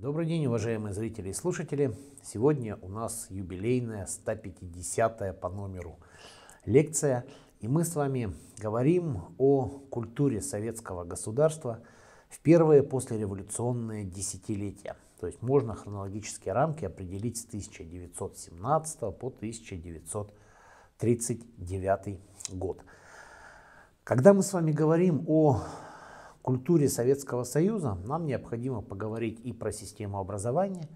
Добрый день, уважаемые зрители и слушатели! Сегодня у нас юбилейная 150-я по номеру лекция, и мы с вами говорим о культуре советского государства в первые послереволюционные десятилетия. То есть можно хронологические рамки определить с 1917 по 1939 год. Когда мы с вами говорим о культуре Советского Союза нам необходимо поговорить и про систему образования,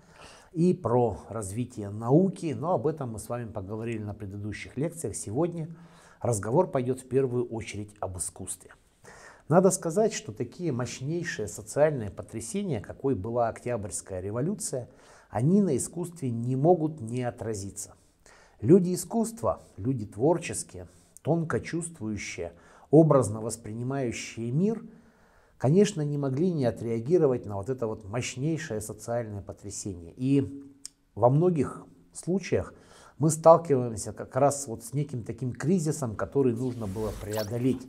и про развитие науки, но об этом мы с вами поговорили на предыдущих лекциях. Сегодня разговор пойдет в первую очередь об искусстве. Надо сказать, что такие мощнейшие социальные потрясения, какой была Октябрьская революция, они на искусстве не могут не отразиться. Люди искусства, люди творческие, тонко чувствующие, образно воспринимающие мир – конечно, не могли не отреагировать на вот это вот мощнейшее социальное потрясение. И во многих случаях мы сталкиваемся как раз вот с неким таким кризисом, который нужно было преодолеть.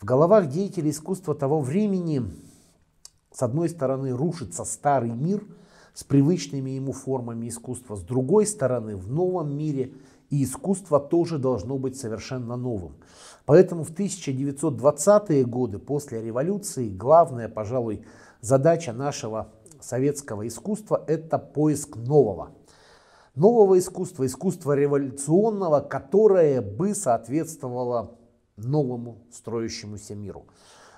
В головах деятелей искусства того времени, с одной стороны, рушится старый мир с привычными ему формами искусства, с другой стороны, в новом мире – и искусство тоже должно быть совершенно новым. Поэтому в 1920-е годы после революции главная, пожалуй, задача нашего советского искусства – это поиск нового. Нового искусства, искусства революционного, которое бы соответствовало новому строящемуся миру.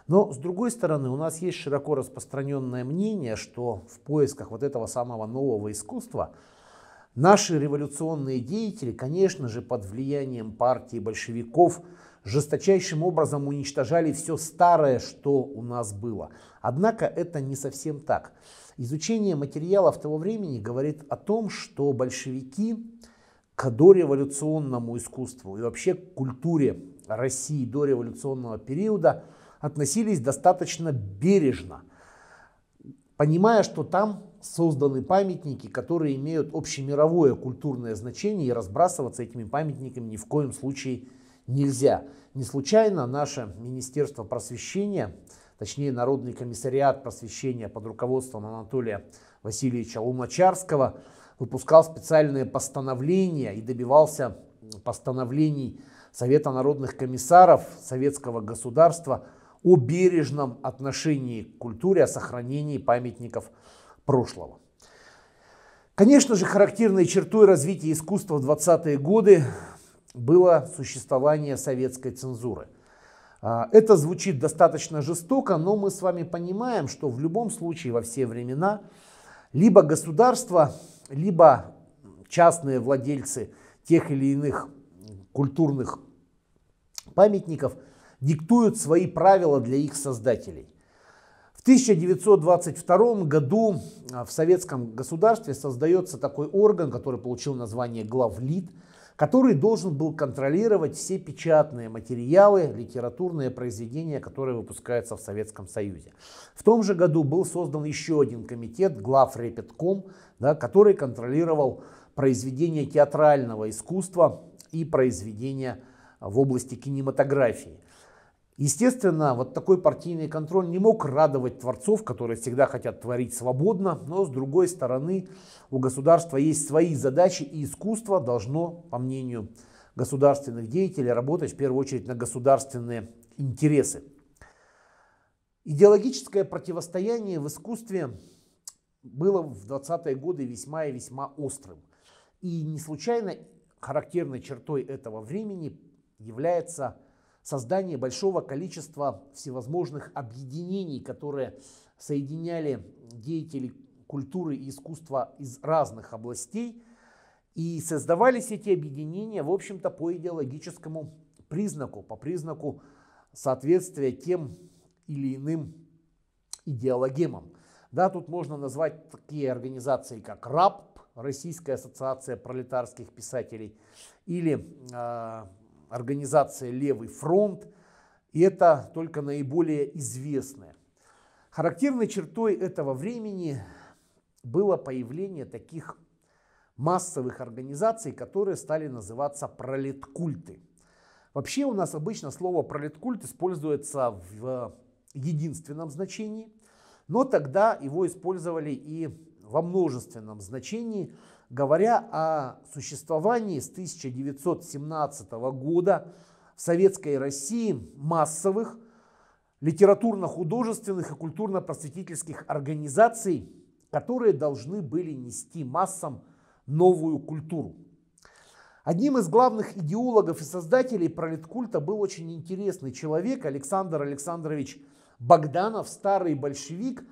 Но, с другой стороны, у нас есть широко распространенное мнение, что в поисках вот этого самого нового искусства – Наши революционные деятели, конечно же, под влиянием партии большевиков жесточайшим образом уничтожали все старое, что у нас было. Однако это не совсем так. Изучение материалов того времени говорит о том, что большевики к дореволюционному искусству и вообще к культуре России до революционного периода относились достаточно бережно, понимая, что там созданы памятники, которые имеют общемировое культурное значение, и разбрасываться этими памятниками ни в коем случае нельзя. Не случайно наше Министерство просвещения, точнее Народный комиссариат просвещения под руководством Анатолия Васильевича Луначарского, выпускал специальные постановления и добивался постановлений Совета народных комиссаров советского государства о бережном отношении к культуре, о сохранении памятников прошлого. Конечно же, характерной чертой развития искусства в 20-е годы было существование советской цензуры. А, это звучит достаточно жестоко, но мы с вами понимаем, что в любом случае во все времена либо государство, либо частные владельцы тех или иных культурных памятников диктуют свои правила для их создателей – в 1922 году а, в советском государстве создается такой орган, который получил название главлит, который должен был контролировать все печатные материалы, литературные произведения, которые выпускаются в Советском Союзе. В том же году был создан еще один комитет, главрепетком, да, который контролировал произведения театрального искусства и произведения в области кинематографии. Естественно, вот такой партийный контроль не мог радовать творцов, которые всегда хотят творить свободно, но с другой стороны у государства есть свои задачи, и искусство должно, по мнению государственных деятелей, работать в первую очередь на государственные интересы. Идеологическое противостояние в искусстве было в 20-е годы весьма и весьма острым. И не случайно характерной чертой этого времени является создание большого количества всевозможных объединений, которые соединяли деятелей культуры и искусства из разных областей. И создавались эти объединения, в общем-то, по идеологическому признаку, по признаку соответствия тем или иным идеологемам. Да, тут можно назвать такие организации, как РАП, Российская ассоциация пролетарских писателей, или э, организация «Левый фронт», и это только наиболее известное. Характерной чертой этого времени было появление таких массовых организаций, которые стали называться пролеткульты. Вообще у нас обычно слово пролеткульт используется в единственном значении, но тогда его использовали и во множественном значении, Говоря о существовании с 1917 года в Советской России массовых литературно-художественных и культурно-просветительских организаций, которые должны были нести массам новую культуру. Одним из главных идеологов и создателей пролеткульта был очень интересный человек Александр Александрович Богданов, старый большевик,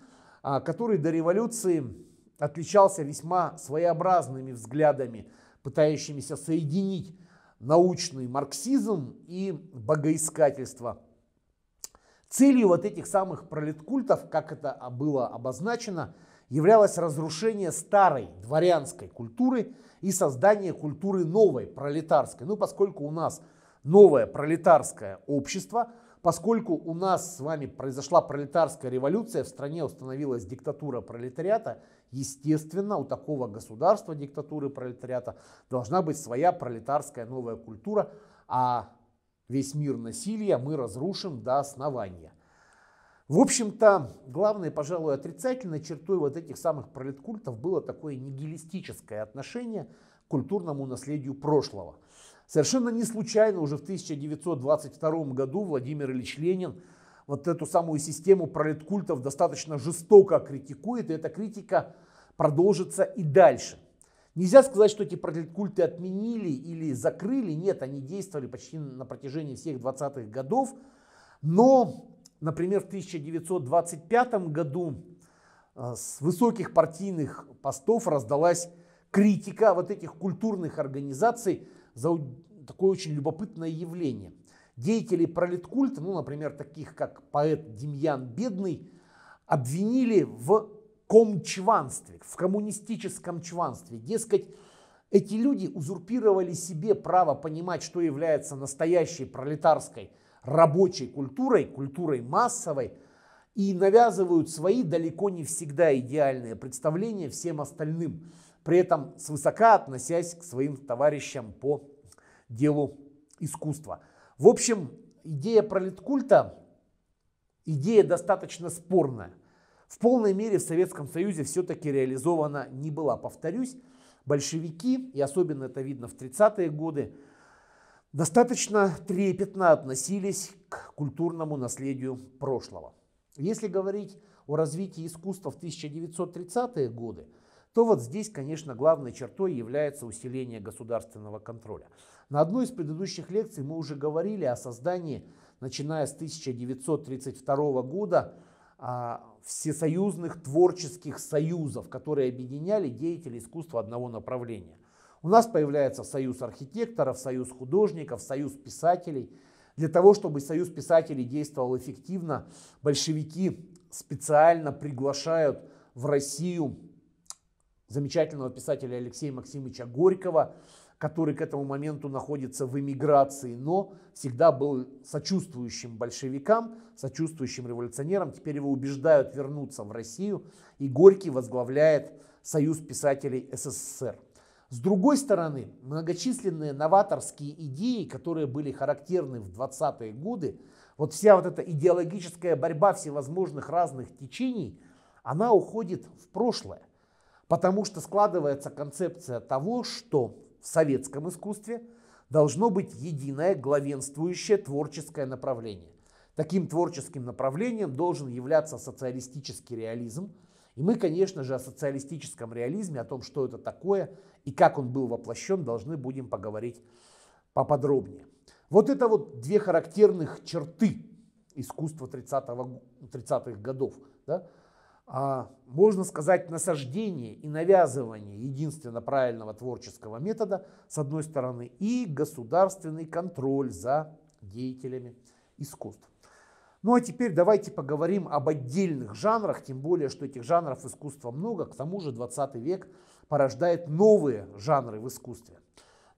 а, который до революции отличался весьма своеобразными взглядами, пытающимися соединить научный марксизм и богоискательство. Целью вот этих самых пролеткультов, как это было обозначено, являлось разрушение старой дворянской культуры и создание культуры новой пролетарской. Ну, поскольку у нас новое пролетарское общество – Поскольку у нас с вами произошла пролетарская революция, в стране установилась диктатура пролетариата, естественно, у такого государства диктатуры пролетариата должна быть своя пролетарская новая культура, а весь мир насилия мы разрушим до основания. В общем-то, главной, пожалуй, отрицательной чертой вот этих самых пролеткультов было такое нигилистическое отношение к культурному наследию прошлого – Совершенно не случайно уже в 1922 году Владимир Ильич Ленин вот эту самую систему пролеткультов достаточно жестоко критикует, и эта критика продолжится и дальше. Нельзя сказать, что эти пролеткульты отменили или закрыли, нет, они действовали почти на протяжении всех 20-х годов, но, например, в 1925 году э, с высоких партийных постов раздалась критика вот этих культурных организаций, за такое очень любопытное явление. Деятели пролеткульта, ну, например, таких как поэт Демьян Бедный, обвинили в комчванстве, в коммунистическом чванстве. Дескать, эти люди узурпировали себе право понимать, что является настоящей пролетарской рабочей культурой, культурой массовой, и навязывают свои далеко не всегда идеальные представления всем остальным при этом свысока относясь к своим товарищам по делу искусства. В общем, идея пролеткульта, идея достаточно спорная. В полной мере в Советском Союзе все-таки реализована не была. Повторюсь, большевики, и особенно это видно в 30-е годы, достаточно трепетно относились к культурному наследию прошлого. Если говорить о развитии искусства в 1930-е годы, то вот здесь, конечно, главной чертой является усиление государственного контроля. На одной из предыдущих лекций мы уже говорили о создании, начиная с 1932 года, а, всесоюзных творческих союзов, которые объединяли деятелей искусства одного направления. У нас появляется союз архитекторов, союз художников, союз писателей. Для того, чтобы союз писателей действовал эффективно, большевики специально приглашают в Россию замечательного писателя Алексея Максимовича Горького, который к этому моменту находится в эмиграции, но всегда был сочувствующим большевикам, сочувствующим революционерам. Теперь его убеждают вернуться в Россию, и Горький возглавляет Союз писателей СССР. С другой стороны, многочисленные новаторские идеи, которые были характерны в 20-е годы, вот вся вот эта идеологическая борьба всевозможных разных течений, она уходит в прошлое. Потому что складывается концепция того, что в советском искусстве должно быть единое главенствующее творческое направление. Таким творческим направлением должен являться социалистический реализм. И мы, конечно же, о социалистическом реализме, о том, что это такое и как он был воплощен, должны будем поговорить поподробнее. Вот это вот две характерных черты искусства 30-х годов. Да? а, можно сказать, насаждение и навязывание единственно правильного творческого метода, с одной стороны, и государственный контроль за деятелями искусств. Ну а теперь давайте поговорим об отдельных жанрах, тем более, что этих жанров искусства много, к тому же 20 век порождает новые жанры в искусстве.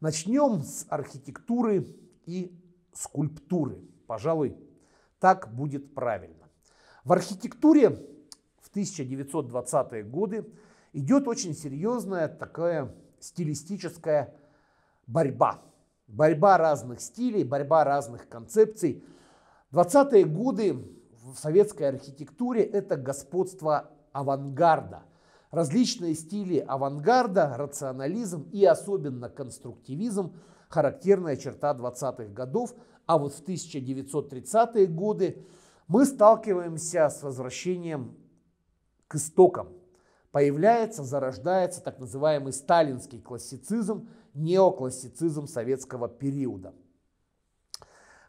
Начнем с архитектуры и скульптуры. Пожалуй, так будет правильно. В архитектуре 1920-е годы идет очень серьезная такая стилистическая борьба. Борьба разных стилей, борьба разных концепций. 20-е годы в советской архитектуре – это господство авангарда. Различные стили авангарда, рационализм и особенно конструктивизм – характерная черта 20-х годов. А вот в 1930-е годы мы сталкиваемся с возвращением к истокам. Появляется, зарождается так называемый сталинский классицизм, неоклассицизм советского периода.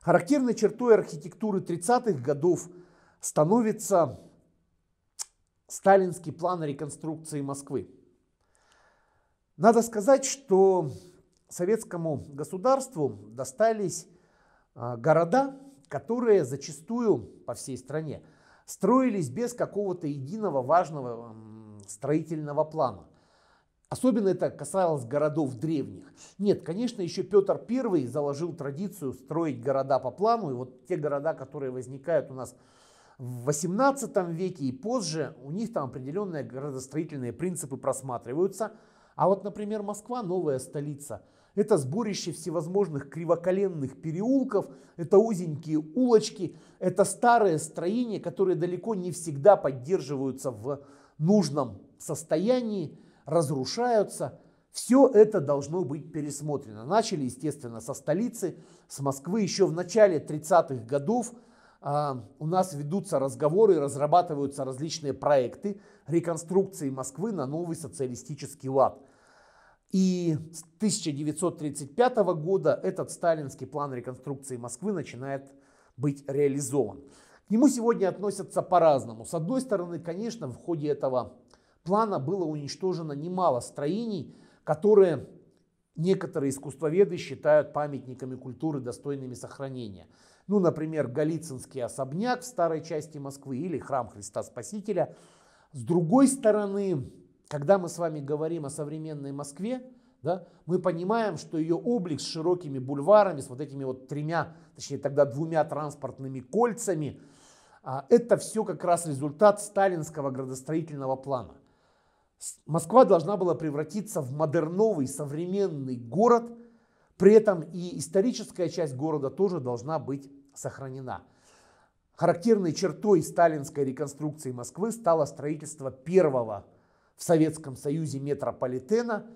Характерной чертой архитектуры 30-х годов становится сталинский план реконструкции Москвы. Надо сказать, что советскому государству достались а, города, которые зачастую по всей стране – строились без какого-то единого важного строительного плана. Особенно это касалось городов древних. Нет, конечно, еще Петр I заложил традицию строить города по плану, и вот те города, которые возникают у нас в 18 веке и позже, у них там определенные городостроительные принципы просматриваются. А вот, например, Москва, новая столица – это сборище всевозможных кривоколенных переулков, это узенькие улочки, это старые строения, которые далеко не всегда поддерживаются в нужном состоянии, разрушаются. Все это должно быть пересмотрено. Начали, естественно, со столицы, с Москвы. Еще в начале 30-х годов а, у нас ведутся разговоры, разрабатываются различные проекты реконструкции Москвы на новый социалистический лад – и с 1935 года этот сталинский план реконструкции Москвы начинает быть реализован. К нему сегодня относятся по-разному. С одной стороны, конечно, в ходе этого плана было уничтожено немало строений, которые некоторые искусствоведы считают памятниками культуры, достойными сохранения. Ну, например, Голицынский особняк в старой части Москвы или храм Христа Спасителя. С другой стороны, когда мы с вами говорим о современной Москве, да, мы понимаем, что ее облик с широкими бульварами, с вот этими вот тремя, точнее тогда двумя транспортными кольцами, а, это все как раз результат сталинского градостроительного плана. Москва должна была превратиться в модерновый современный город, при этом и историческая часть города тоже должна быть сохранена. Характерной чертой сталинской реконструкции Москвы стало строительство первого в Советском Союзе метрополитена.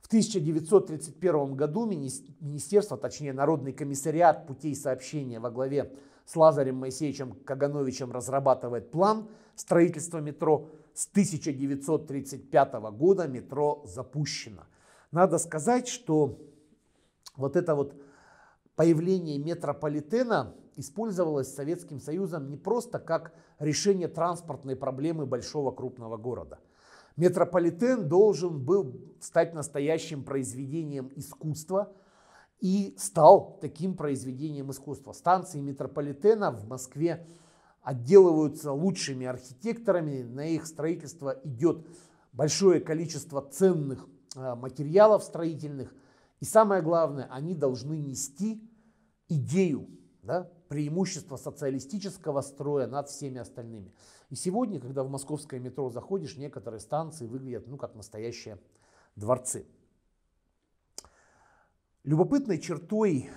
В 1931 году министерство, точнее Народный комиссариат путей сообщения во главе с Лазарем Моисеевичем Кагановичем разрабатывает план строительства метро. С 1935 года метро запущено. Надо сказать, что вот это вот появление метрополитена использовалось Советским Союзом не просто как решение транспортной проблемы большого крупного города. Метрополитен должен был стать настоящим произведением искусства и стал таким произведением искусства. Станции метрополитена в Москве отделываются лучшими архитекторами, на их строительство идет большое количество ценных а, материалов строительных, и самое главное, они должны нести идею, да, преимущество социалистического строя над всеми остальными. И сегодня, когда в московское метро заходишь, некоторые станции выглядят ну, как настоящие дворцы. Любопытной чертой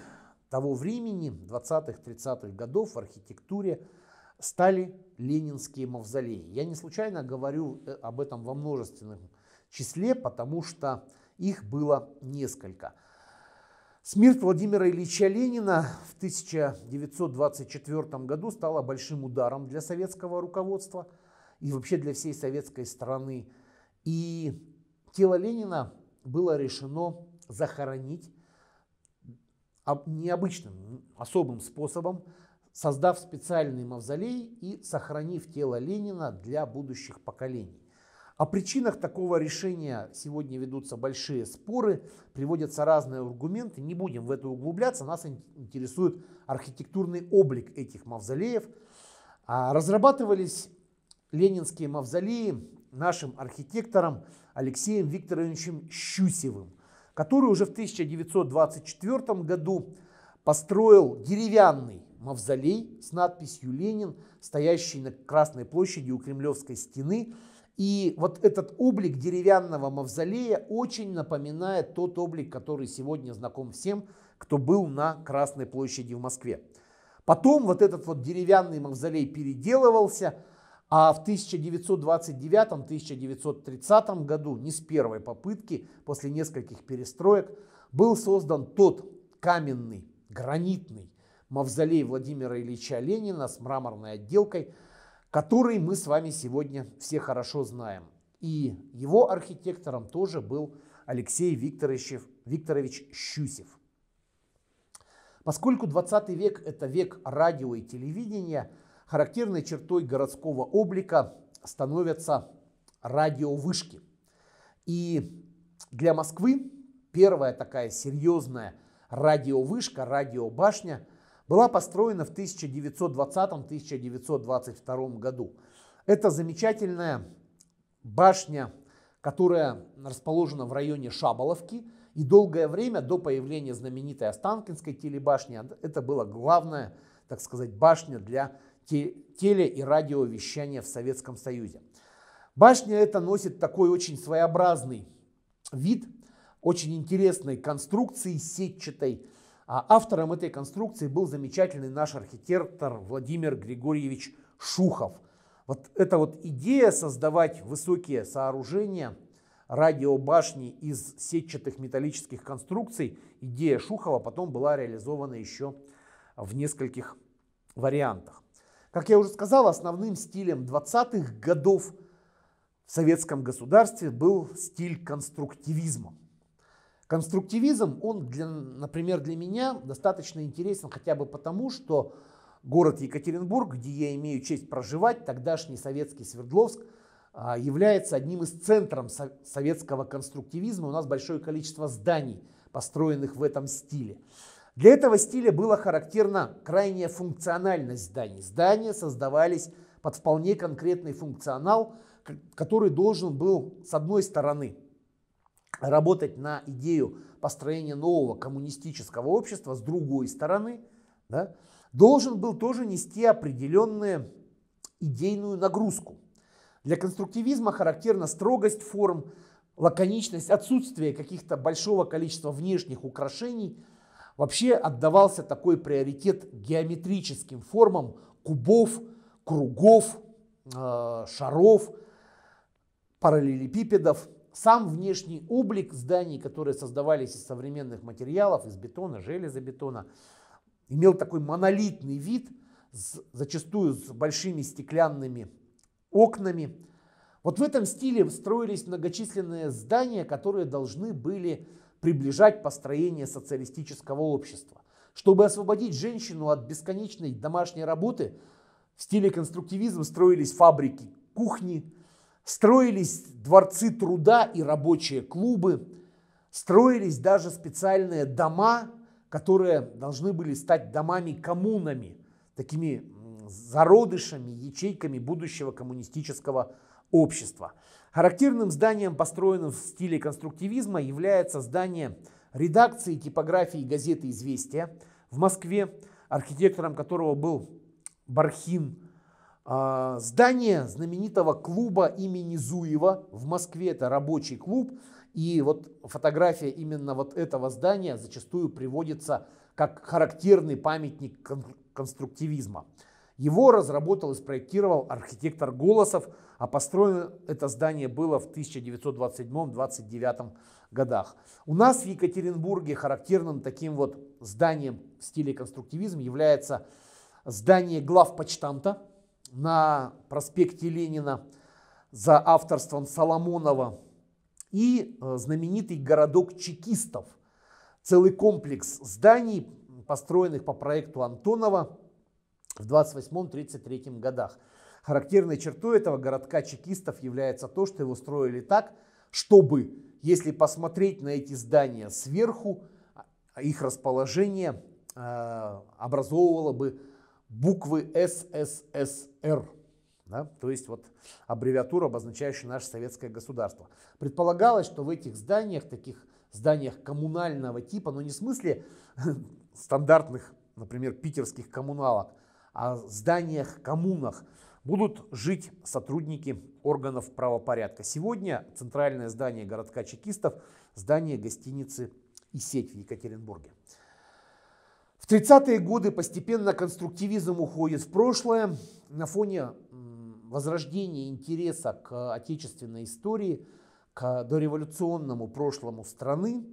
того времени, 20-30-х годов, в архитектуре стали ленинские мавзолеи. Я не случайно говорю э, об этом во множественном числе, потому что их было несколько. Смерть Владимира Ильича Ленина в 1924 году стала большим ударом для советского руководства и вообще для всей советской страны. И тело Ленина было решено захоронить а, необычным, особым способом, создав специальный мавзолей и сохранив тело Ленина для будущих поколений. О причинах такого решения сегодня ведутся большие споры, приводятся разные аргументы, не будем в это углубляться, нас интересует архитектурный облик этих мавзолеев. А разрабатывались ленинские мавзолеи нашим архитектором Алексеем Викторовичем Щусевым, который уже в 1924 году построил деревянный мавзолей с надписью «Ленин», стоящий на Красной площади у Кремлевской стены – и вот этот облик деревянного мавзолея очень напоминает тот облик, который сегодня знаком всем, кто был на Красной площади в Москве. Потом вот этот вот деревянный мавзолей переделывался, а в 1929-1930 году, не с первой попытки, после нескольких перестроек, был создан тот каменный, гранитный мавзолей Владимира Ильича Ленина с мраморной отделкой – который мы с вами сегодня все хорошо знаем. И его архитектором тоже был Алексей Викторович, Викторович Щусев. Поскольку 20 век – это век радио и телевидения, характерной чертой городского облика становятся радиовышки. И для Москвы первая такая серьезная радиовышка, радиобашня была построена в 1920-1922 году. Это замечательная башня, которая расположена в районе Шаболовки, и долгое время до появления знаменитой Останкинской телебашни а это была главная, так сказать, башня для теле- и радиовещания в Советском Союзе. Башня эта носит такой очень своеобразный вид, очень интересной конструкции сетчатой, а автором этой конструкции был замечательный наш архитектор Владимир Григорьевич Шухов. Вот эта вот идея создавать высокие сооружения, радиобашни из сетчатых металлических конструкций, идея Шухова потом была реализована еще в нескольких вариантах. Как я уже сказал, основным стилем 20-х годов в советском государстве был стиль конструктивизма. Конструктивизм, он, для, например, для меня достаточно интересен хотя бы потому, что город Екатеринбург, где я имею честь проживать, тогдашний советский Свердловск, а, является одним из центров советского конструктивизма. У нас большое количество зданий, построенных в этом стиле. Для этого стиля была характерна крайняя функциональность зданий. Здания создавались под вполне конкретный функционал, который должен был, с одной стороны, работать на идею построения нового коммунистического общества с другой стороны, да, должен был тоже нести определенную идейную нагрузку. Для конструктивизма характерна строгость форм, лаконичность, отсутствие каких-то большого количества внешних украшений. Вообще отдавался такой приоритет геометрическим формам кубов, кругов, э, шаров, параллелепипедов – сам внешний облик зданий, которые создавались из современных материалов, из бетона, железобетона, имел такой монолитный вид, с, зачастую с большими стеклянными окнами. Вот в этом стиле строились многочисленные здания, которые должны были приближать построение социалистического общества. Чтобы освободить женщину от бесконечной домашней работы, в стиле конструктивизм строились фабрики, кухни, Строились дворцы труда и рабочие клубы, строились даже специальные дома, которые должны были стать домами-коммунами, такими зародышами, ячейками будущего коммунистического общества. Характерным зданием, построенным в стиле конструктивизма, является здание редакции типографии газеты «Известия» в Москве, архитектором которого был Бархин а, здание знаменитого клуба имени Зуева в Москве, это рабочий клуб, и вот фотография именно вот этого здания зачастую приводится как характерный памятник конструктивизма. Его разработал и спроектировал архитектор Голосов, а построено это здание было в 1927-29 годах. У нас в Екатеринбурге характерным таким вот зданием в стиле конструктивизм является здание главпочтамта, на проспекте Ленина за авторством Соломонова и э, знаменитый городок чекистов. Целый комплекс зданий, построенных по проекту Антонова в 28-33 годах. Характерной чертой этого городка чекистов является то, что его строили так, чтобы, если посмотреть на эти здания сверху, а, их расположение э, образовывало бы буквы СССР. Да? То есть вот аббревиатура, обозначающая наше советское государство. Предполагалось, что в этих зданиях, таких зданиях коммунального типа, но не в смысле стандартных, например, питерских коммуналок, а зданиях, коммунах, будут жить сотрудники органов правопорядка. Сегодня центральное здание городка чекистов – здание гостиницы и сеть в Екатеринбурге. В 30-е годы постепенно конструктивизм уходит в прошлое. На фоне возрождения интереса к отечественной истории, к дореволюционному прошлому страны,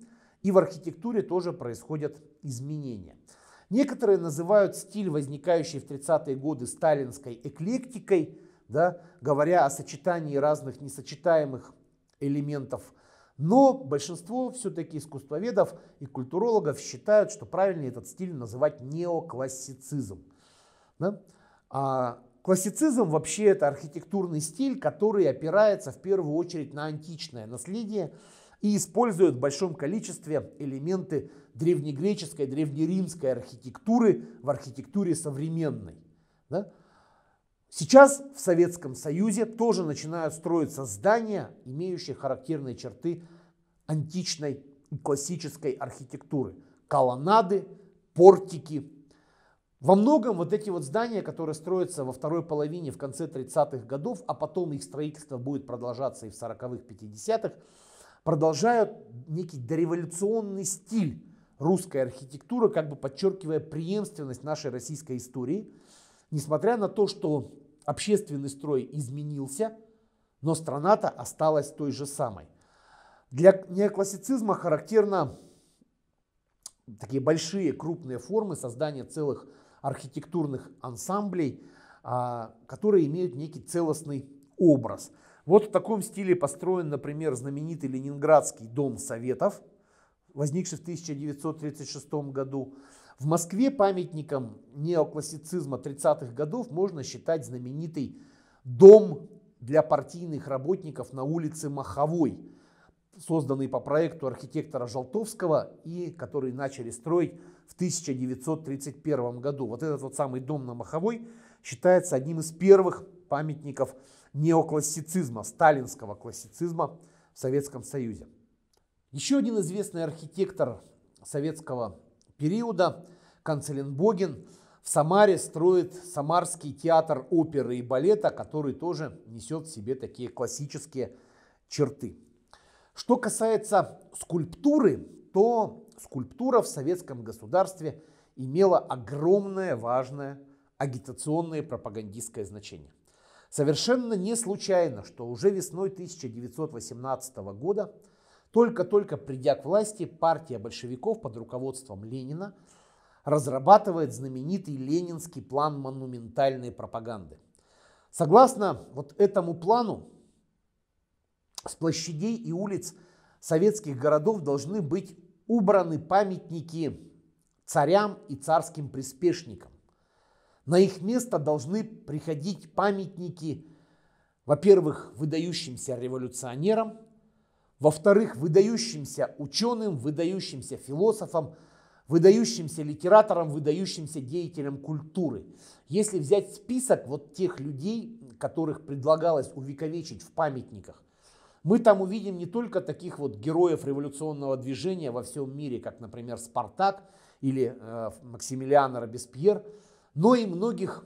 и в архитектуре тоже происходят изменения. Некоторые называют стиль, возникающий в 30-е годы сталинской эклектикой, да, говоря о сочетании разных несочетаемых элементов но большинство все-таки искусствоведов и культурологов считают, что правильнее этот стиль называть неоклассицизм. Да? А классицизм вообще это архитектурный стиль, который опирается в первую очередь на античное наследие и использует в большом количестве элементы древнегреческой, древнеримской архитектуры в архитектуре современной. Да? Сейчас в Советском Союзе тоже начинают строиться здания, имеющие характерные черты античной и классической архитектуры. Колоннады, портики. Во многом вот эти вот здания, которые строятся во второй половине, в конце 30-х годов, а потом их строительство будет продолжаться и в 40-х, 50-х, продолжают некий дореволюционный стиль русской архитектуры, как бы подчеркивая преемственность нашей российской истории – Несмотря на то, что общественный строй изменился, но страна-то осталась той же самой. Для неоклассицизма характерно такие большие крупные формы создания целых архитектурных ансамблей, а, которые имеют некий целостный образ. Вот в таком стиле построен, например, знаменитый Ленинградский дом советов, возникший в 1936 году. В Москве памятником неоклассицизма 30-х годов можно считать знаменитый дом для партийных работников на улице Маховой, созданный по проекту архитектора Жолтовского и который начали строить в 1931 году. Вот этот вот самый дом на Маховой считается одним из первых памятников неоклассицизма, сталинского классицизма в Советском Союзе. Еще один известный архитектор советского периода Канцеленбоген в Самаре строит Самарский театр оперы и балета, который тоже несет в себе такие классические черты. Что касается скульптуры, то скульптура в советском государстве имела огромное важное агитационное пропагандистское значение. Совершенно не случайно, что уже весной 1918 года только-только придя к власти, партия большевиков под руководством Ленина разрабатывает знаменитый ленинский план монументальной пропаганды. Согласно вот этому плану, с площадей и улиц советских городов должны быть убраны памятники царям и царским приспешникам. На их место должны приходить памятники, во-первых, выдающимся революционерам, во-вторых, выдающимся ученым, выдающимся философом, выдающимся литератором, выдающимся деятелем культуры. Если взять список вот тех людей, которых предлагалось увековечить в памятниках, мы там увидим не только таких вот героев революционного движения во всем мире, как, например, Спартак или э, Максимилиан Робеспьер, но и многих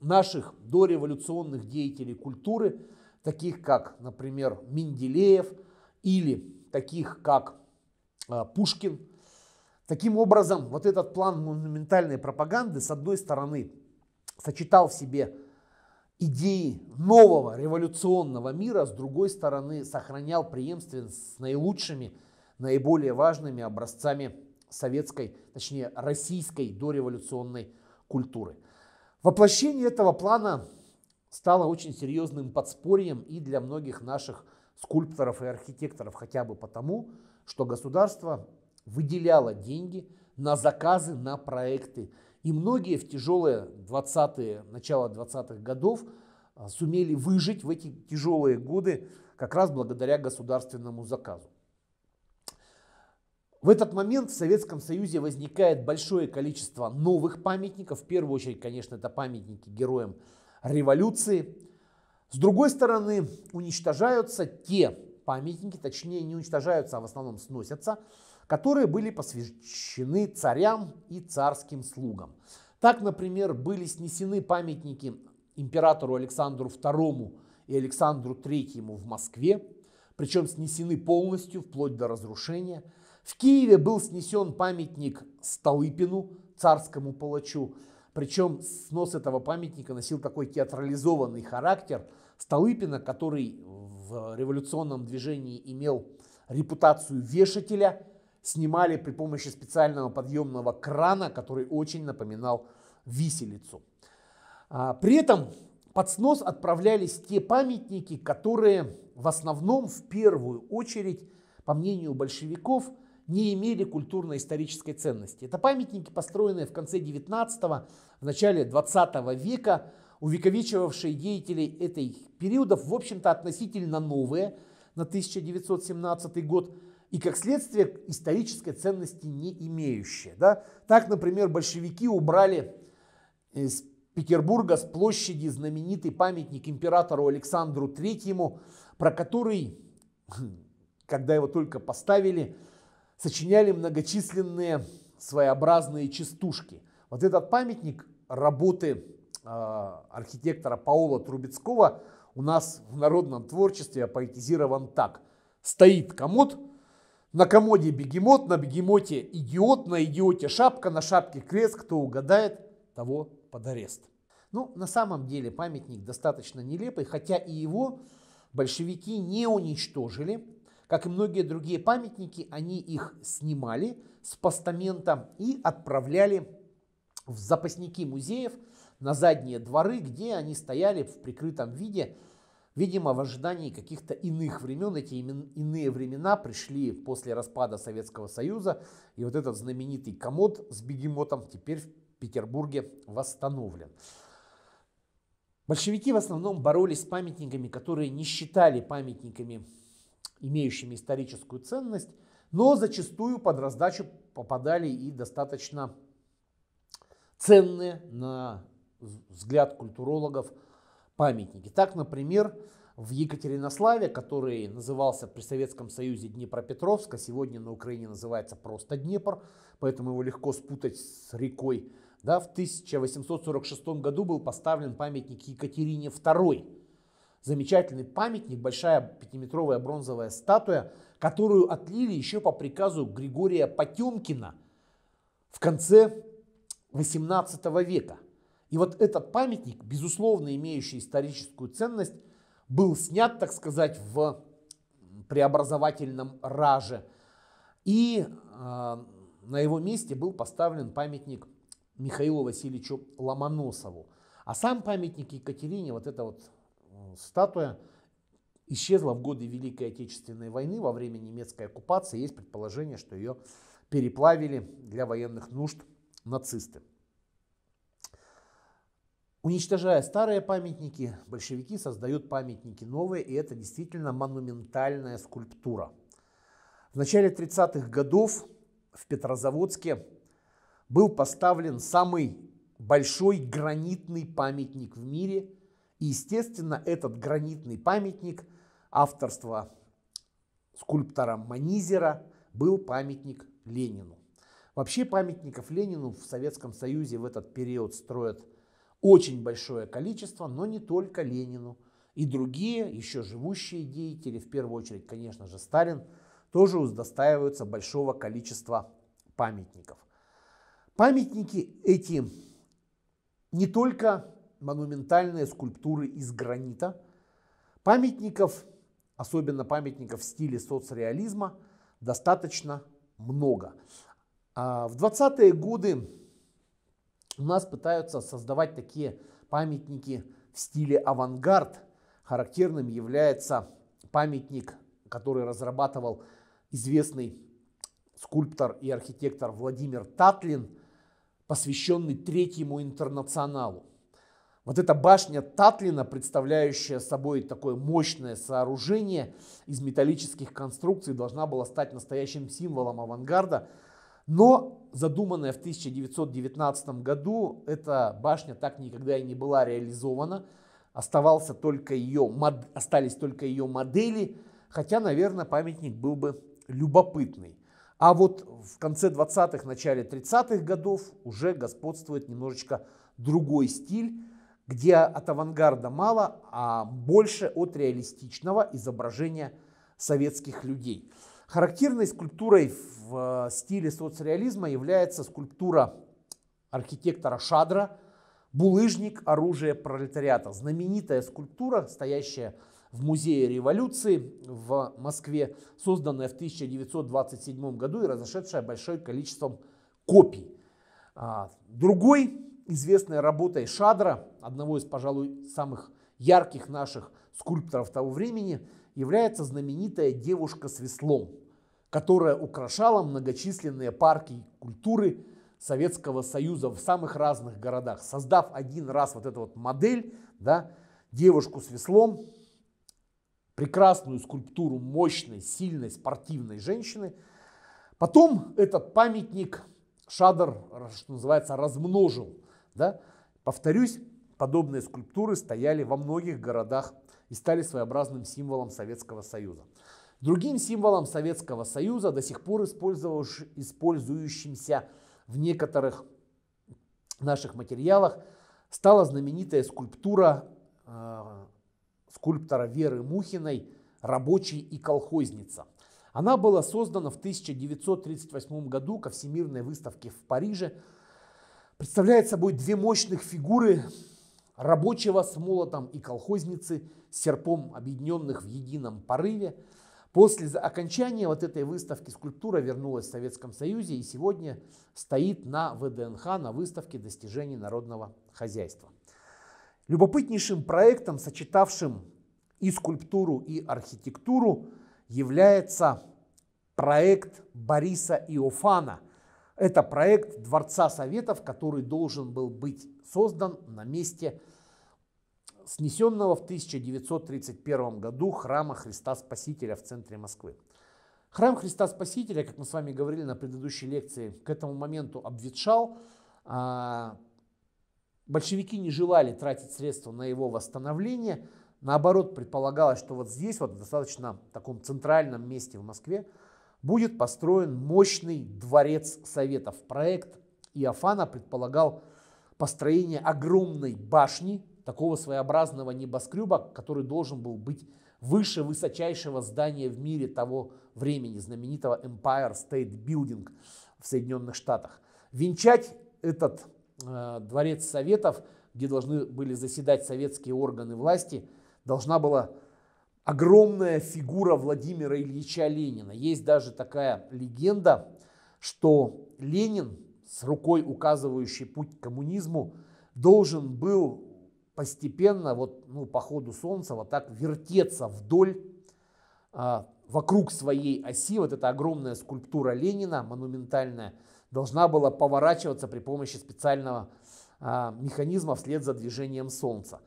наших дореволюционных деятелей культуры, таких как, например, Менделеев – или таких, как а, Пушкин. Таким образом, вот этот план монументальной пропаганды, с одной стороны, сочетал в себе идеи нового революционного мира, с другой стороны, сохранял преемственность с наилучшими, наиболее важными образцами советской, точнее российской дореволюционной культуры. Воплощение этого плана стало очень серьезным подспорьем и для многих наших скульпторов и архитекторов хотя бы потому, что государство выделяло деньги на заказы, на проекты. И многие в тяжелые 20-е, начало 20-х годов а, сумели выжить в эти тяжелые годы как раз благодаря государственному заказу. В этот момент в Советском Союзе возникает большое количество новых памятников. В первую очередь, конечно, это памятники героям революции. С другой стороны, уничтожаются те памятники, точнее не уничтожаются, а в основном сносятся, которые были посвящены царям и царским слугам. Так, например, были снесены памятники императору Александру II и Александру III в Москве, причем снесены полностью, вплоть до разрушения. В Киеве был снесен памятник Столыпину, царскому палачу, причем снос этого памятника носил такой театрализованный характер – Столыпина, который в революционном движении имел репутацию вешателя, снимали при помощи специального подъемного крана, который очень напоминал виселицу. А, при этом под снос отправлялись те памятники, которые в основном, в первую очередь, по мнению большевиков, не имели культурно-исторической ценности. Это памятники, построенные в конце 19-го, в начале 20 века увековечивавшие деятелей этой периодов, в общем-то, относительно новые на 1917 год и, как следствие, исторической ценности не имеющие. Да? Так, например, большевики убрали из э, Петербурга с площади знаменитый памятник императору Александру Третьему, про который, когда его только поставили, сочиняли многочисленные своеобразные частушки. Вот этот памятник работы а, архитектора Паула Трубецкого у нас в народном творчестве поэтизирован так. Стоит комод, на комоде бегемот, на бегемоте идиот, на идиоте шапка, на шапке крест, кто угадает, того под арест. Ну, на самом деле памятник достаточно нелепый, хотя и его большевики не уничтожили. Как и многие другие памятники, они их снимали с постамента и отправляли в запасники музеев – на задние дворы, где они стояли в прикрытом виде, видимо, в ожидании каких-то иных времен. Эти иные времена пришли после распада Советского Союза, и вот этот знаменитый комод с бегемотом теперь в Петербурге восстановлен. Большевики в основном боролись с памятниками, которые не считали памятниками, имеющими историческую ценность, но зачастую под раздачу попадали и достаточно ценные на взгляд культурологов, памятники. Так, например, в Екатеринославе, который назывался при Советском Союзе Днепропетровска сегодня на Украине называется просто Днепр, поэтому его легко спутать с рекой, да, в 1846 году был поставлен памятник Екатерине II. Замечательный памятник, большая пятиметровая бронзовая статуя, которую отлили еще по приказу Григория Потемкина в конце 18 века – и вот этот памятник, безусловно имеющий историческую ценность, был снят, так сказать, в преобразовательном раже. И э, на его месте был поставлен памятник Михаилу Васильевичу Ломоносову. А сам памятник Екатерине, вот эта вот э, статуя, исчезла в годы Великой Отечественной войны, во время немецкой оккупации. Есть предположение, что ее переплавили для военных нужд нацисты. Уничтожая старые памятники, большевики создают памятники новые, и это действительно монументальная скульптура. В начале 30-х годов в Петрозаводске был поставлен самый большой гранитный памятник в мире. И, естественно, этот гранитный памятник авторства скульптора Манизера был памятник Ленину. Вообще памятников Ленину в Советском Союзе в этот период строят очень большое количество, но не только Ленину. И другие, еще живущие деятели, в первую очередь, конечно же, Сталин, тоже удостаиваются большого количества памятников. Памятники эти не только монументальные скульптуры из гранита, памятников, особенно памятников в стиле соцреализма, достаточно много. А в 20-е годы у нас пытаются создавать такие памятники в стиле авангард. Характерным является памятник, который разрабатывал известный скульптор и архитектор Владимир Татлин, посвященный Третьему интернационалу. Вот эта башня Татлина, представляющая собой такое мощное сооружение из металлических конструкций, должна была стать настоящим символом авангарда, но задуманная в 1919 году эта башня так никогда и не была реализована. Оставался только ее, остались только ее модели, хотя, наверное, памятник был бы любопытный. А вот в конце 20-х, начале 30-х годов уже господствует немножечко другой стиль, где от авангарда мало, а больше от реалистичного изображения советских людей. Характерной скульптурой в э, стиле соцреализма является скульптура архитектора Шадра «Булыжник. Оружие пролетариата». Знаменитая скульптура, стоящая в Музее революции в Москве, созданная в 1927 году и разошедшая большое количеством копий. А, другой известной работой Шадра, одного из, пожалуй, самых ярких наших скульпторов того времени, является знаменитая девушка с веслом которая украшала многочисленные парки и культуры Советского Союза в самых разных городах, создав один раз вот эту вот модель, да, девушку с веслом, прекрасную скульптуру мощной, сильной, спортивной женщины. Потом этот памятник Шадр, что называется, размножил. Да? Повторюсь, подобные скульптуры стояли во многих городах и стали своеобразным символом Советского Союза. Другим символом Советского Союза, до сих пор использующимся в некоторых наших материалах, стала знаменитая скульптура э, скульптора Веры Мухиной «Рабочий и колхозница». Она была создана в 1938 году ко Всемирной выставке в Париже. Представляет собой две мощных фигуры рабочего с молотом и колхозницы с серпом, объединенных в едином порыве – После окончания вот этой выставки скульптура вернулась в Советском Союзе и сегодня стоит на ВДНХ, на выставке достижений народного хозяйства. Любопытнейшим проектом, сочетавшим и скульптуру, и архитектуру, является проект Бориса Иофана. Это проект Дворца Советов, который должен был быть создан на месте снесенного в 1931 году храма Христа Спасителя в центре Москвы. Храм Христа Спасителя, как мы с вами говорили на предыдущей лекции, к этому моменту обветшал. А, большевики не желали тратить средства на его восстановление. Наоборот, предполагалось, что вот здесь, вот в достаточно таком центральном месте в Москве, будет построен мощный дворец советов. Проект Иофана предполагал построение огромной башни такого своеобразного небоскреба, который должен был быть выше высочайшего здания в мире того времени, знаменитого Empire State Building в Соединенных Штатах. Венчать этот э, дворец советов, где должны были заседать советские органы власти, должна была огромная фигура Владимира Ильича Ленина. Есть даже такая легенда, что Ленин с рукой, указывающей путь к коммунизму, должен был постепенно вот, ну, по ходу Солнца вот так вертеться вдоль, а, вокруг своей оси, вот эта огромная скульптура Ленина, монументальная, должна была поворачиваться при помощи специального а, механизма вслед за движением Солнца.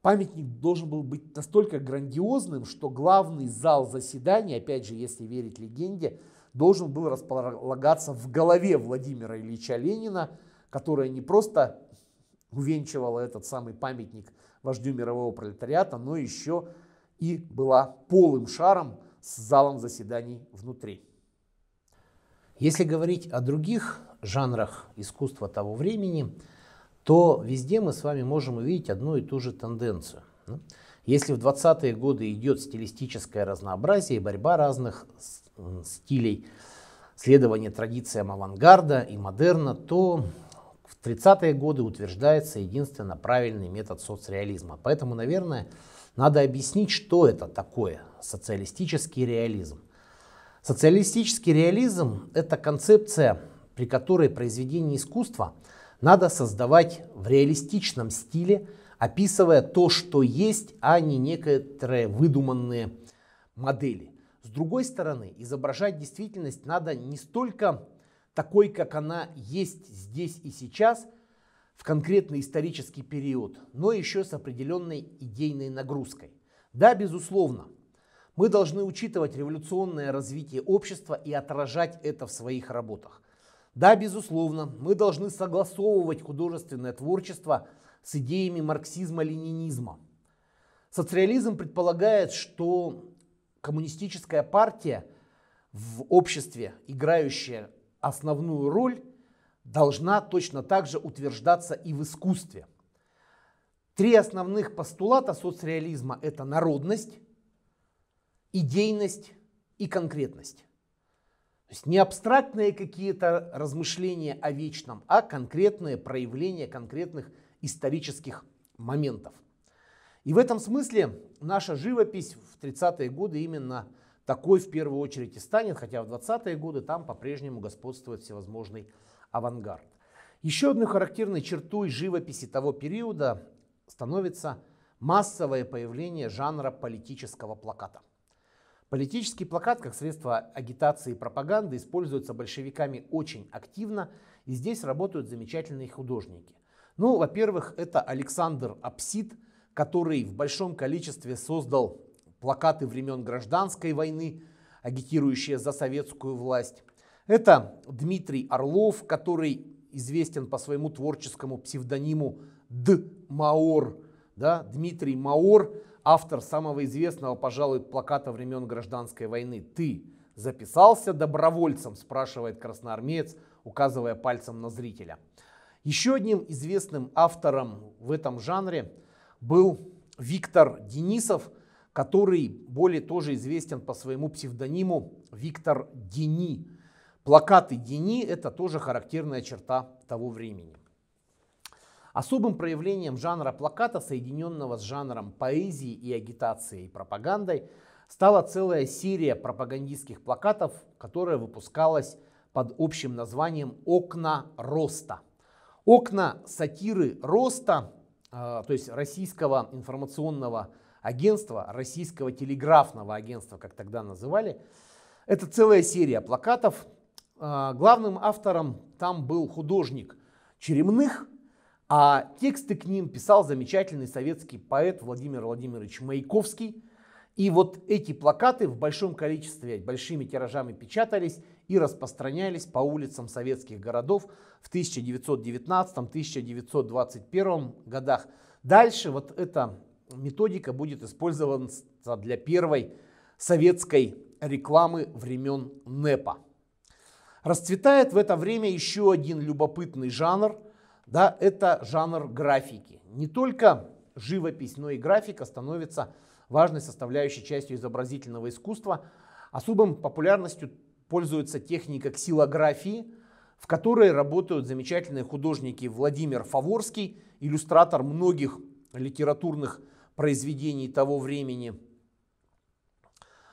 Памятник должен был быть настолько грандиозным, что главный зал заседания, опять же, если верить легенде, должен был располагаться в голове Владимира Ильича Ленина, которая не просто увенчивала этот самый памятник вождю мирового пролетариата, но еще и была полым шаром с залом заседаний внутри. Если говорить о других жанрах искусства того времени, то везде мы с вами можем увидеть одну и ту же тенденцию. Если в 20-е годы идет стилистическое разнообразие, борьба разных стилей, следование традициям авангарда и модерна, то в 30-е годы утверждается единственно правильный метод соцреализма. Поэтому, наверное, надо объяснить, что это такое социалистический реализм. Социалистический реализм – это концепция, при которой произведение искусства надо создавать в реалистичном стиле, описывая то, что есть, а не некоторые выдуманные модели. С другой стороны, изображать действительность надо не столько такой, как она есть здесь и сейчас, в конкретный исторический период, но еще с определенной идейной нагрузкой. Да, безусловно, мы должны учитывать революционное развитие общества и отражать это в своих работах. Да, безусловно, мы должны согласовывать художественное творчество с идеями марксизма-ленинизма. Социализм предполагает, что коммунистическая партия в обществе, играющая основную роль, должна точно так же утверждаться и в искусстве. Три основных постулата соцреализма – это народность, идейность и конкретность. То есть не абстрактные какие-то размышления о вечном, а конкретное проявление конкретных исторических моментов. И в этом смысле наша живопись в 30-е годы именно такой в первую очередь и станет, хотя в 20-е годы там по-прежнему господствует всевозможный авангард. Еще одной характерной чертой живописи того периода становится массовое появление жанра политического плаката. Политический плакат как средство агитации и пропаганды используется большевиками очень активно, и здесь работают замечательные художники. Ну, во-первых, это Александр Апсид, который в большом количестве создал плакаты времен гражданской войны, агитирующие за советскую власть. Это Дмитрий Орлов, который известен по своему творческому псевдониму Д. Маор. Да? Дмитрий Маор, автор самого известного, пожалуй, плаката времен гражданской войны «Ты записался добровольцем?» – спрашивает красноармеец, указывая пальцем на зрителя. Еще одним известным автором в этом жанре был Виктор Денисов – который более тоже известен по своему псевдониму Виктор Дени. Плакаты Дени – это тоже характерная черта того времени. Особым проявлением жанра плаката, соединенного с жанром поэзии и агитации и пропагандой, стала целая серия пропагандистских плакатов, которая выпускалась под общим названием «Окна роста». Окна сатиры роста, э, то есть российского информационного агентства, российского телеграфного агентства, как тогда называли. Это целая серия плакатов. А, главным автором там был художник Черемных, а тексты к ним писал замечательный советский поэт Владимир Владимирович Маяковский. И вот эти плакаты в большом количестве, большими тиражами печатались и распространялись по улицам советских городов в 1919-1921 годах. Дальше вот это Методика будет использоваться для первой советской рекламы времен НЭПа. Расцветает в это время еще один любопытный жанр, да, это жанр графики. Не только живопись, но и графика становится важной составляющей частью изобразительного искусства. Особым популярностью пользуется техника ксилографии, в которой работают замечательные художники Владимир Фаворский, иллюстратор многих литературных произведений того времени.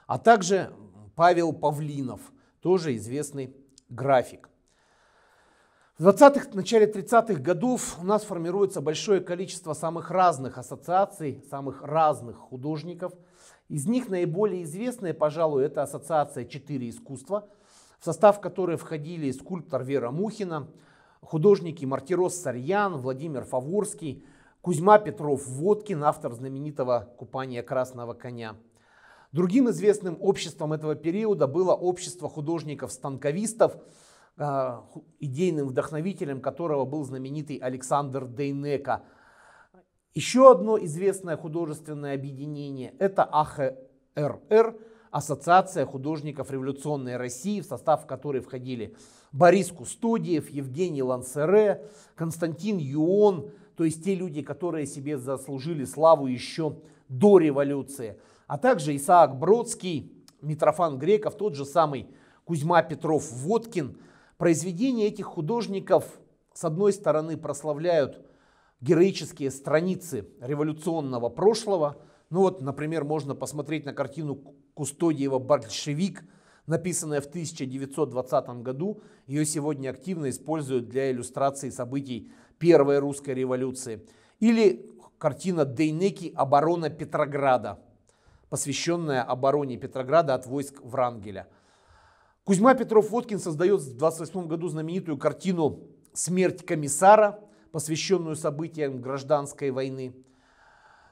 А также Павел Павлинов, тоже известный график. В 20-х, начале 30-х годов у нас формируется большое количество самых разных ассоциаций, самых разных художников. Из них наиболее известная, пожалуй, это ассоциация «Четыре искусства», в состав которой входили скульптор Вера Мухина, художники Мартирос Сарьян, Владимир Фаворский, Кузьма Петров Водкин, автор знаменитого «Купания красного коня». Другим известным обществом этого периода было общество художников-станковистов, э, идейным вдохновителем которого был знаменитый Александр Дейнека. Еще одно известное художественное объединение – это АХРР, Ассоциация художников революционной России, в состав которой входили Борис Кустодиев, Евгений Лансере, Константин Юон – то есть те люди, которые себе заслужили славу еще до революции, а также Исаак Бродский, Митрофан Греков, тот же самый Кузьма Петров Водкин. Произведения этих художников, с одной стороны, прославляют героические страницы революционного прошлого. Ну вот, например, можно посмотреть на картину Кустодиева «Большевик», написанная в 1920 году. Ее сегодня активно используют для иллюстрации событий Первой русской революции. Или картина Дейнеки «Оборона Петрограда», посвященная обороне Петрограда от войск Врангеля. Кузьма Петров-Водкин создает в 1928 году знаменитую картину «Смерть комиссара», посвященную событиям гражданской войны.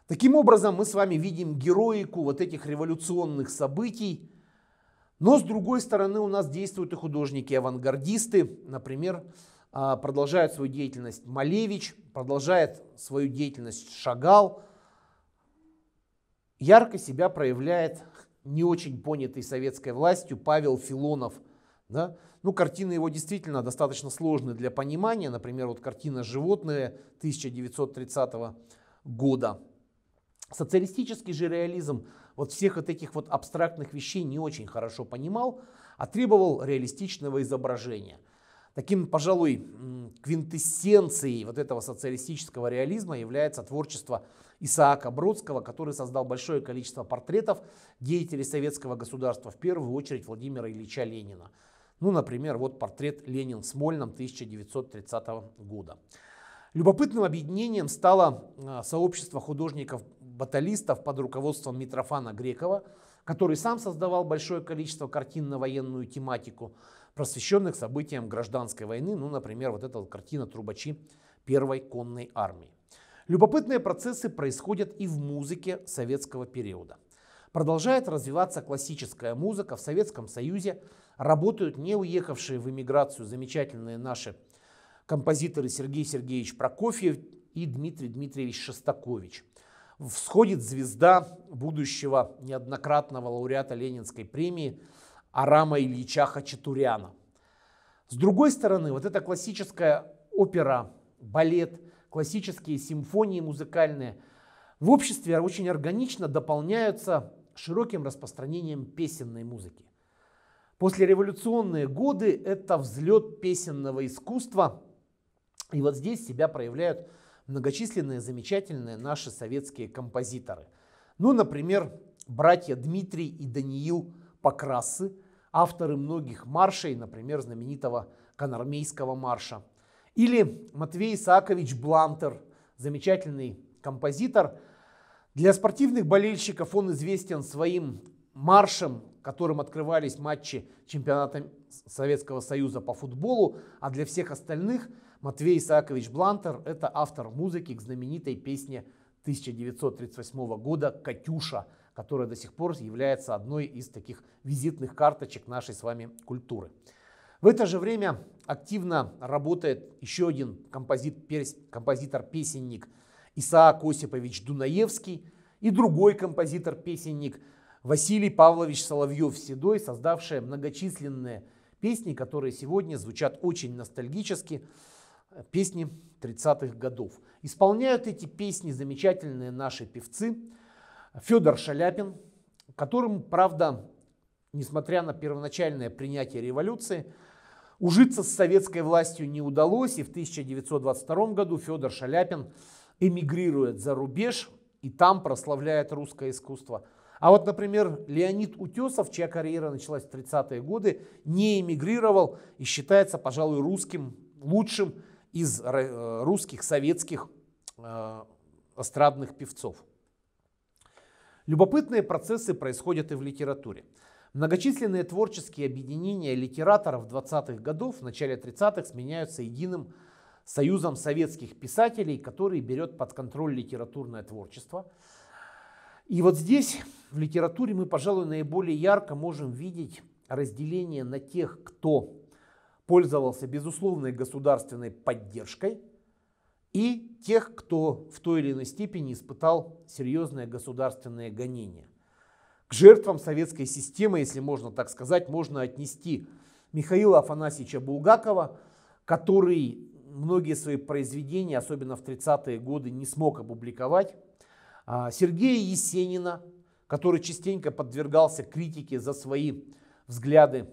Таким образом, мы с вами видим героику вот этих революционных событий, но с другой стороны у нас действуют и художники-авангардисты, например, а, продолжают свою деятельность Малевич, продолжает свою деятельность Шагал. Ярко себя проявляет не очень понятый советской властью Павел Филонов. Да? Ну, картины его действительно достаточно сложны для понимания. Например, вот картина «Животные» 1930 года. Социалистический же реализм вот всех вот этих вот абстрактных вещей не очень хорошо понимал, а требовал реалистичного изображения – Таким, пожалуй, квинтэссенцией вот этого социалистического реализма является творчество Исаака Бродского, который создал большое количество портретов деятелей советского государства, в первую очередь Владимира Ильича Ленина. Ну, например, вот портрет Ленин с Мольном 1930 года. Любопытным объединением стало э, сообщество художников-баталистов под руководством Митрофана Грекова, который сам создавал большое количество картин на военную тематику – просвещенных событиям гражданской войны, ну, например, вот эта вот картина трубачи первой конной армии. Любопытные процессы происходят и в музыке советского периода. Продолжает развиваться классическая музыка. В Советском Союзе работают не уехавшие в эмиграцию замечательные наши композиторы Сергей Сергеевич Прокофьев и Дмитрий Дмитриевич Шостакович. Всходит звезда будущего неоднократного лауреата Ленинской премии – Арама Ильича Хачатуряна. С другой стороны, вот эта классическая опера, балет, классические симфонии музыкальные в обществе очень органично дополняются широким распространением песенной музыки. Послереволюционные годы – это взлет песенного искусства, и вот здесь себя проявляют многочисленные замечательные наши советские композиторы. Ну, например, братья Дмитрий и Даниил Покрасы, авторы многих маршей, например, знаменитого Канармейского марша. Или Матвей Исаакович Блантер, замечательный композитор. Для спортивных болельщиков он известен своим маршем, которым открывались матчи чемпионата Советского Союза по футболу, а для всех остальных Матвей Исаакович Блантер – это автор музыки к знаменитой песне 1938 года «Катюша», которая до сих пор является одной из таких визитных карточек нашей с вами культуры. В это же время активно работает еще один композит, композитор-песенник Исаак Осипович Дунаевский и другой композитор-песенник Василий Павлович Соловьев-Седой, создавшие многочисленные песни, которые сегодня звучат очень ностальгически, песни 30-х годов. Исполняют эти песни замечательные наши певцы – Федор Шаляпин, которым, правда, несмотря на первоначальное принятие революции, ужиться с советской властью не удалось, и в 1922 году Федор Шаляпин эмигрирует за рубеж и там прославляет русское искусство. А вот, например, Леонид Утесов, чья карьера началась в 30-е годы, не эмигрировал и считается, пожалуй, русским, лучшим из э, русских советских э, эстрадных певцов. Любопытные процессы происходят и в литературе. Многочисленные творческие объединения литераторов 20-х годов в начале 30-х сменяются единым союзом советских писателей, который берет под контроль литературное творчество. И вот здесь, в литературе, мы, пожалуй, наиболее ярко можем видеть разделение на тех, кто пользовался безусловной государственной поддержкой – и тех, кто в той или иной степени испытал серьезное государственное гонение. К жертвам советской системы, если можно так сказать, можно отнести Михаила Афанасьевича Булгакова, который многие свои произведения, особенно в 30-е годы, не смог опубликовать, а Сергея Есенина, который частенько подвергался критике за свои взгляды,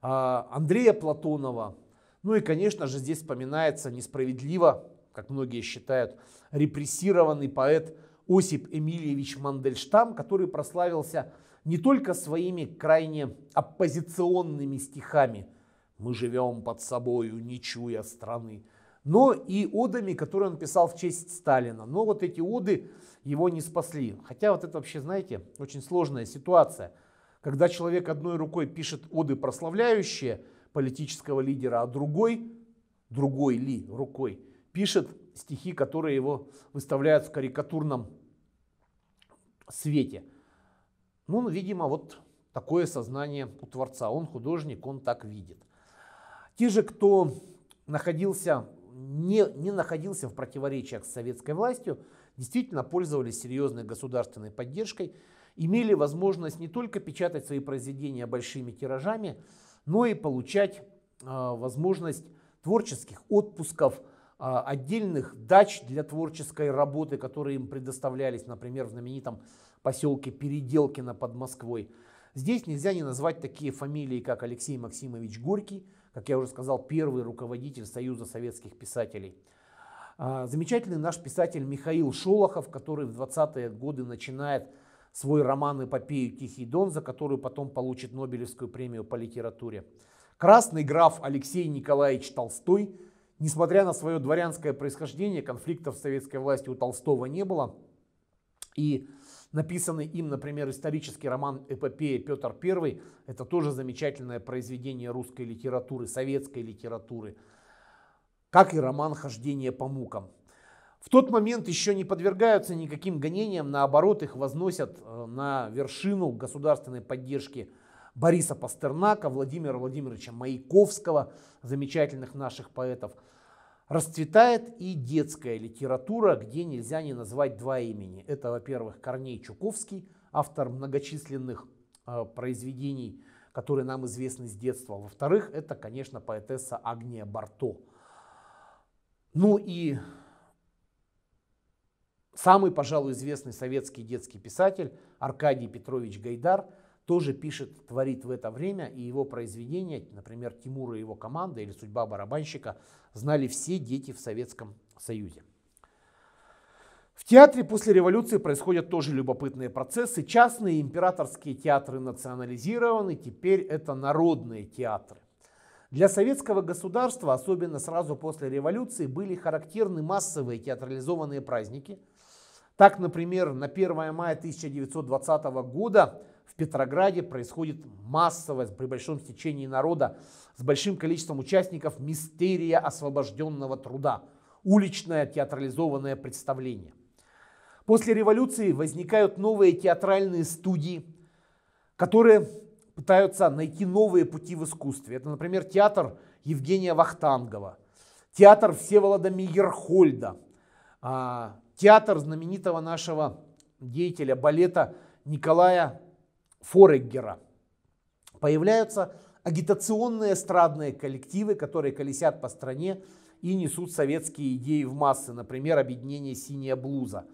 а Андрея Платонова, ну и, конечно же, здесь вспоминается несправедливо как многие считают, репрессированный поэт Осип Эмильевич Мандельштам, который прославился не только своими крайне оппозиционными стихами «Мы живем под собою, не чуя страны», но и одами, которые он писал в честь Сталина. Но вот эти оды его не спасли. Хотя вот это вообще, знаете, очень сложная ситуация. Когда человек одной рукой пишет оды прославляющие политического лидера, а другой, другой ли рукой, пишет стихи, которые его выставляют в карикатурном свете. Ну, видимо, вот такое сознание у Творца. Он художник, он так видит. Те же, кто находился, не, не находился в противоречиях с советской властью, действительно пользовались серьезной государственной поддержкой, имели возможность не только печатать свои произведения большими тиражами, но и получать э, возможность творческих отпусков – а, отдельных дач для творческой работы, которые им предоставлялись, например, в знаменитом поселке Переделкино под Москвой. Здесь нельзя не назвать такие фамилии, как Алексей Максимович Горький, как я уже сказал, первый руководитель Союза советских писателей. А, замечательный наш писатель Михаил Шолохов, который в 20-е годы начинает свой роман эпопею «Тихий дон», за которую потом получит Нобелевскую премию по литературе. Красный граф Алексей Николаевич Толстой – Несмотря на свое дворянское происхождение, конфликтов с советской властью у Толстого не было. И написанный им, например, исторический роман эпопея «Петр I» – это тоже замечательное произведение русской литературы, советской литературы, как и роман «Хождение по мукам». В тот момент еще не подвергаются никаким гонениям, наоборот, их возносят э, на вершину государственной поддержки – Бориса Пастернака, Владимира Владимировича Маяковского, замечательных наших поэтов, расцветает и детская литература, где нельзя не назвать два имени. Это, во-первых, Корней Чуковский, автор многочисленных э, произведений, которые нам известны с детства. Во-вторых, это, конечно, поэтесса Агния Барто. Ну и самый, пожалуй, известный советский детский писатель Аркадий Петрович Гайдар – тоже пишет, творит в это время, и его произведения, например, Тимура и его команда или «Судьба барабанщика» знали все дети в Советском Союзе. В театре после революции происходят тоже любопытные процессы. Частные императорские театры национализированы, теперь это народные театры. Для советского государства, особенно сразу после революции, были характерны массовые театрализованные праздники. Так, например, на 1 мая 1920 года – Петрограде происходит массовое, при большом стечении народа, с большим количеством участников, мистерия освобожденного труда, уличное театрализованное представление. После революции возникают новые театральные студии, которые пытаются найти новые пути в искусстве. Это, например, театр Евгения Вахтангова, театр Всеволода Мейерхольда, а, театр знаменитого нашего деятеля балета Николая Фореггера. Появляются агитационные эстрадные коллективы, которые колесят по стране и несут советские идеи в массы, например, объединение «Синяя блуза».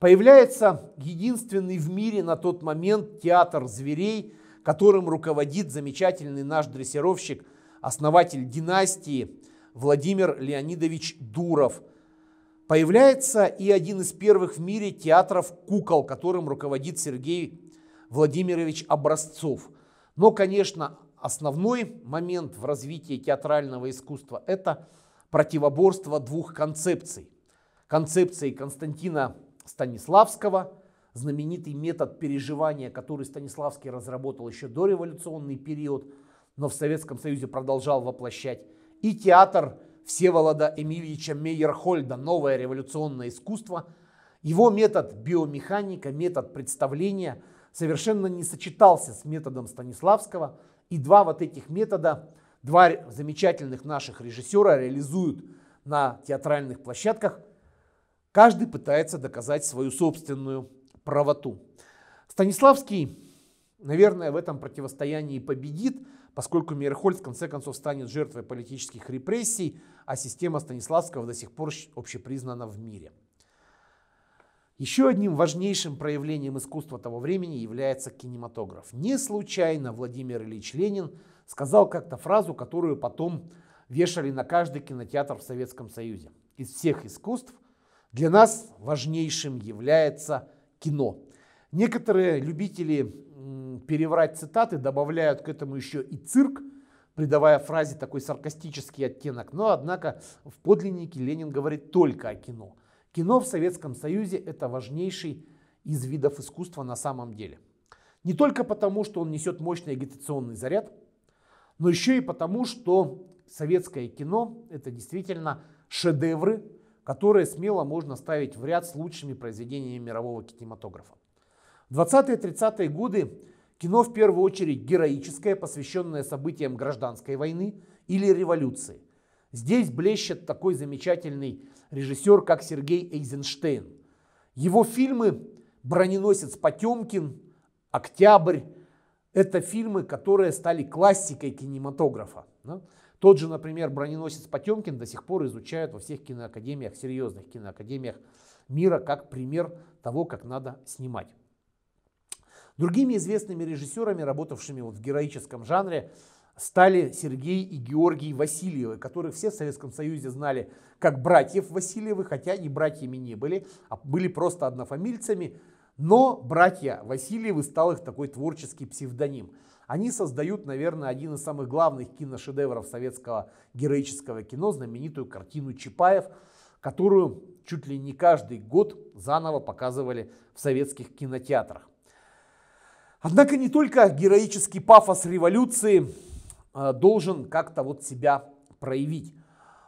Появляется единственный в мире на тот момент театр зверей, которым руководит замечательный наш дрессировщик, основатель династии Владимир Леонидович Дуров. Появляется и один из первых в мире театров кукол, которым руководит Сергей Владимирович Образцов. Но, конечно, основной момент в развитии театрального искусства – это противоборство двух концепций. Концепции Константина Станиславского, знаменитый метод переживания, который Станиславский разработал еще до революционный период, но в Советском Союзе продолжал воплощать, и театр Всеволода Эмильевича Мейерхольда «Новое революционное искусство», его метод биомеханика, метод представления – совершенно не сочетался с методом Станиславского. И два вот этих метода, два замечательных наших режиссера реализуют на театральных площадках. Каждый пытается доказать свою собственную правоту. Станиславский, наверное, в этом противостоянии победит, поскольку Мейерхольд в конце концов станет жертвой политических репрессий, а система Станиславского до сих пор общепризнана в мире. Еще одним важнейшим проявлением искусства того времени является кинематограф. Не случайно Владимир Ильич Ленин сказал как-то фразу, которую потом вешали на каждый кинотеатр в Советском Союзе. Из всех искусств для нас важнейшим является кино. Некоторые любители переврать цитаты добавляют к этому еще и цирк, придавая фразе такой саркастический оттенок. Но, однако, в подлиннике Ленин говорит только о кино – Кино в Советском Союзе это важнейший из видов искусства на самом деле. Не только потому, что он несет мощный агитационный заряд, но еще и потому, что советское кино это действительно шедевры, которые смело можно ставить в ряд с лучшими произведениями мирового кинематографа. В 20-30-е годы кино в первую очередь героическое, посвященное событиям гражданской войны или революции. Здесь блещет такой замечательный режиссер, как Сергей Эйзенштейн. Его фильмы «Броненосец Потемкин», «Октябрь» – это фильмы, которые стали классикой кинематографа. Тот же, например, «Броненосец Потемкин» до сих пор изучают во всех киноакадемиях, серьезных киноакадемиях мира, как пример того, как надо снимать. Другими известными режиссерами, работавшими вот в героическом жанре, стали Сергей и Георгий Васильевы, которых все в Советском Союзе знали как братьев Васильевы, хотя они братьями не были, а были просто однофамильцами. Но братья Васильевы стал их такой творческий псевдоним. Они создают, наверное, один из самых главных киношедевров советского героического кино, знаменитую картину Чапаев, которую чуть ли не каждый год заново показывали в советских кинотеатрах. Однако не только героический пафос революции Э, должен как-то вот себя проявить.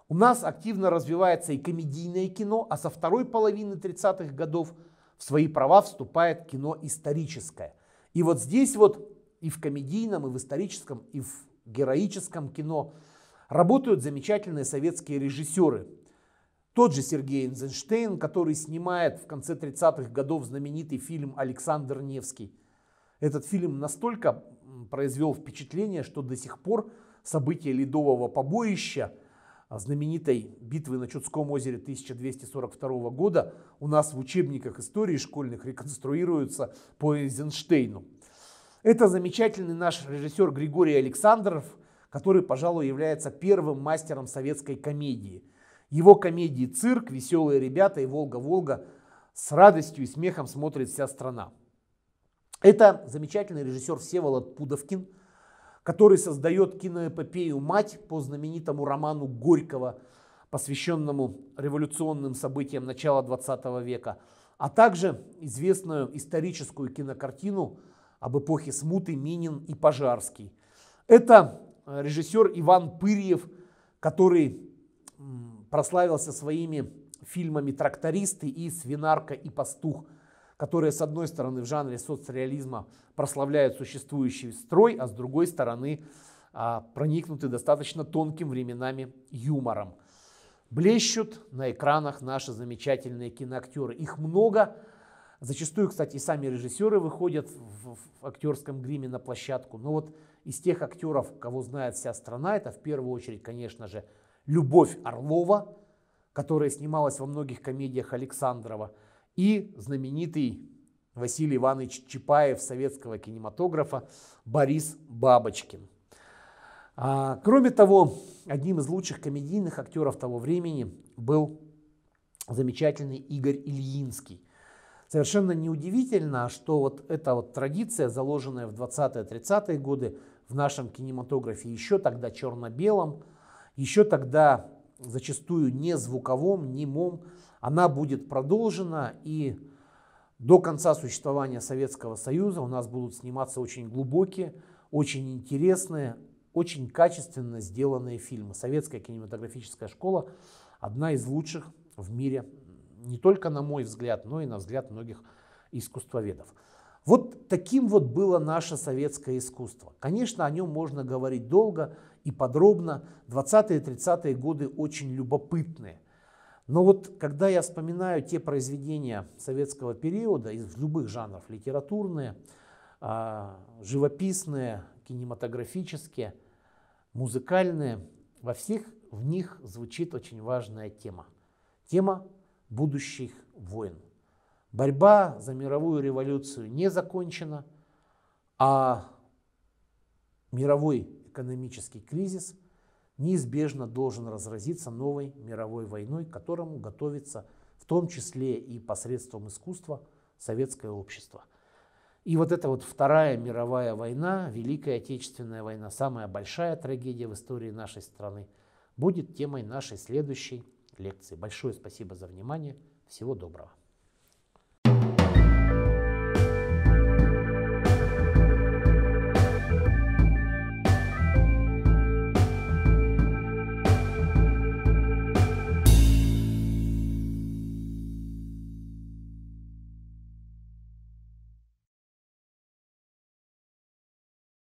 У нас активно развивается и комедийное кино, а со второй половины 30-х годов в свои права вступает кино историческое. И вот здесь вот и в комедийном, и в историческом, и в героическом кино работают замечательные советские режиссеры. Тот же Сергей Эйнзенштейн, который снимает в конце 30-х годов знаменитый фильм «Александр Невский». Этот фильм настолько произвел впечатление, что до сих пор события Ледового побоища, а, знаменитой битвы на Чудском озере 1242 года, у нас в учебниках истории школьных реконструируются по Эйзенштейну. Это замечательный наш режиссер Григорий Александров, который, пожалуй, является первым мастером советской комедии. Его комедии «Цирк», «Веселые ребята» и «Волга-Волга» с радостью и смехом смотрит вся страна. Это замечательный режиссер Всеволод Пудовкин, который создает киноэпопею «Мать» по знаменитому роману Горького, посвященному революционным событиям начала 20 века, а также известную историческую кинокартину об эпохе Смуты Минин и Пожарский. Это э, режиссер Иван Пырьев, который прославился своими фильмами «Трактористы» и «Свинарка и пастух», которые с одной стороны в жанре соцреализма прославляют существующий строй, а с другой стороны а, проникнуты достаточно тонким временами юмором. Блещут на экранах наши замечательные киноактеры. Их много. Зачастую, кстати, и сами режиссеры выходят в, в актерском гриме на площадку. Но вот из тех актеров, кого знает вся страна, это в первую очередь, конечно же, Любовь Орлова, которая снималась во многих комедиях Александрова – и знаменитый Василий Иванович Чапаев советского кинематографа Борис Бабочкин. А, кроме того, одним из лучших комедийных актеров того времени был замечательный Игорь Ильинский. Совершенно неудивительно, что вот эта вот традиция, заложенная в 20-30-е годы в нашем кинематографе, еще тогда черно-белом, еще тогда зачастую не звуковом, не немом, она будет продолжена и до конца существования Советского Союза у нас будут сниматься очень глубокие, очень интересные, очень качественно сделанные фильмы. Советская кинематографическая школа одна из лучших в мире, не только на мой взгляд, но и на взгляд многих искусствоведов. Вот таким вот было наше советское искусство. Конечно, о нем можно говорить долго и подробно. 20-30-е годы очень любопытные. Но вот когда я вспоминаю те произведения советского периода из любых жанров, литературные, а, живописные, кинематографические, музыкальные, во всех в них звучит очень важная тема. Тема будущих войн. Борьба за мировую революцию не закончена, а мировой экономический кризис – неизбежно должен разразиться новой мировой войной, к которому готовится в том числе и посредством искусства советское общество. И вот эта вот Вторая мировая война, Великая Отечественная война, самая большая трагедия в истории нашей страны, будет темой нашей следующей лекции. Большое спасибо за внимание. Всего доброго.